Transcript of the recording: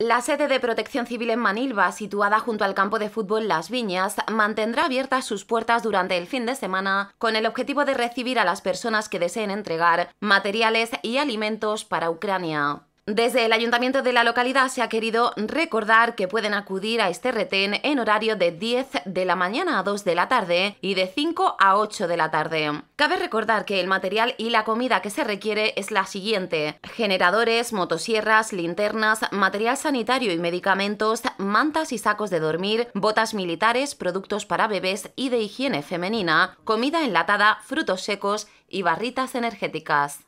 La sede de Protección Civil en Manilva, situada junto al campo de fútbol Las Viñas, mantendrá abiertas sus puertas durante el fin de semana con el objetivo de recibir a las personas que deseen entregar materiales y alimentos para Ucrania. Desde el ayuntamiento de la localidad se ha querido recordar que pueden acudir a este retén en horario de 10 de la mañana a 2 de la tarde y de 5 a 8 de la tarde. Cabe recordar que el material y la comida que se requiere es la siguiente. Generadores, motosierras, linternas, material sanitario y medicamentos, mantas y sacos de dormir, botas militares, productos para bebés y de higiene femenina, comida enlatada, frutos secos y barritas energéticas.